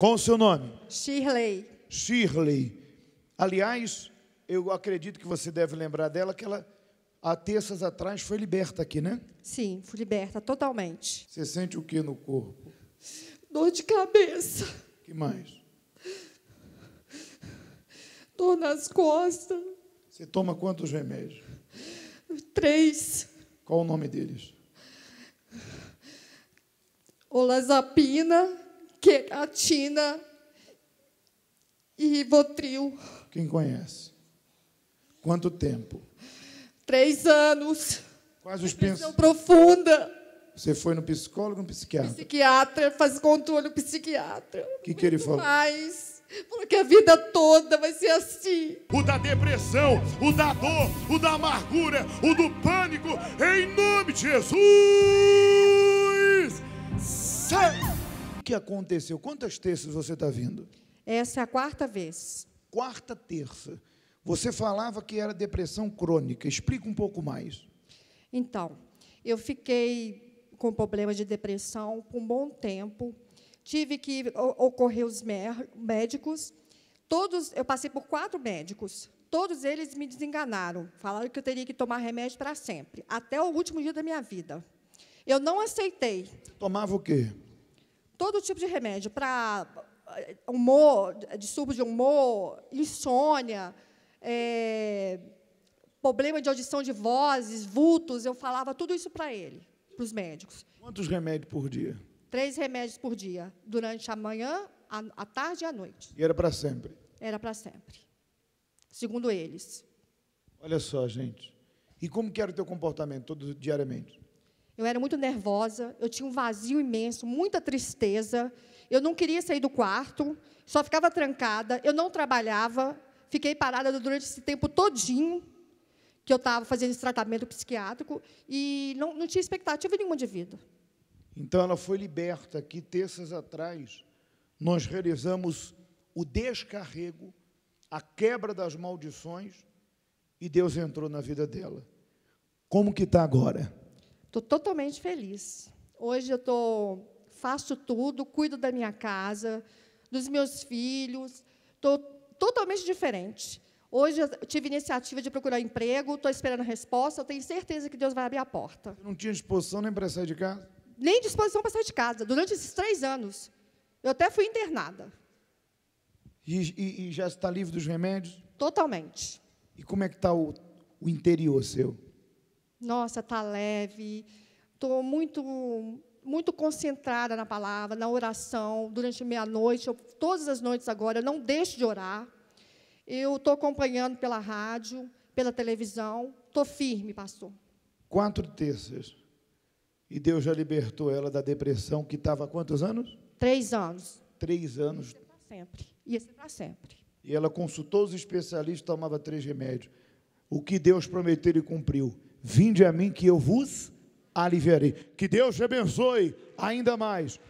Qual o seu nome? Shirley. Shirley. Aliás, eu acredito que você deve lembrar dela que ela há terças atrás foi liberta aqui, né? Sim, fui liberta totalmente. Você sente o que no corpo? Dor de cabeça. Que mais? Dor nas costas. Você toma quantos remédios? Três. Qual o nome deles? Olazapina queratina e ribotril. Quem conhece? Quanto tempo? Três anos. Quais os pensamentos? profunda. Você foi no psicólogo, no psiquiatra? Psiquiatra, faz controle psiquiatra. O que, que ele falou? Mais. porque a vida toda vai ser assim. O da depressão, o da dor, o da amargura, o do pânico, em nome de Jesus. Sei que aconteceu? Quantas terças você está vindo? Essa é a quarta vez. Quarta terça. Você falava que era depressão crônica. Explica um pouco mais. Então, eu fiquei com problema de depressão por um bom tempo. Tive que ocorrer os médicos. Todos, eu passei por quatro médicos. Todos eles me desenganaram. Falaram que eu teria que tomar remédio para sempre, até o último dia da minha vida. Eu não aceitei. Tomava o quê? todo tipo de remédio para eh, humor, distúrbio de humor, insônia, é, problema de audição de vozes, vultos, eu falava tudo isso para ele, para os médicos. Quantos remédios por dia? Três remédios por dia, durante a manhã, a, a tarde e a noite. E era para sempre? Era para sempre, segundo eles. Olha só, gente. E como que era o teu comportamento todo diariamente? Eu era muito nervosa, eu tinha um vazio imenso, muita tristeza. Eu não queria sair do quarto, só ficava trancada, eu não trabalhava, fiquei parada durante esse tempo todinho que eu estava fazendo esse tratamento psiquiátrico e não, não tinha expectativa nenhuma de vida. Então ela foi liberta aqui terças atrás. Nós realizamos o descarrego, a quebra das maldições e Deus entrou na vida dela. Como que está agora? Estou totalmente feliz. Hoje eu tô, faço tudo, cuido da minha casa, dos meus filhos. Estou totalmente diferente. Hoje eu tive iniciativa de procurar emprego, estou esperando a resposta, eu tenho certeza que Deus vai abrir a porta. Não tinha disposição nem para sair de casa? Nem disposição para sair de casa. Durante esses três anos, eu até fui internada. E, e, e já está livre dos remédios? Totalmente. E como é que está o, o interior seu? Nossa, está leve. Estou muito muito concentrada na palavra, na oração, durante meia-noite, todas as noites agora, eu não deixo de orar. Eu estou acompanhando pela rádio, pela televisão, estou firme, pastor. Quatro terças. E Deus já libertou ela da depressão que estava há quantos anos? Três anos. Três anos. Ia ser sempre. Ia ser para sempre. E ela consultou os especialistas, tomava três remédios. O que Deus prometeu, ele cumpriu. Vinde a mim que eu vos aliviarei. Que Deus te abençoe ainda mais.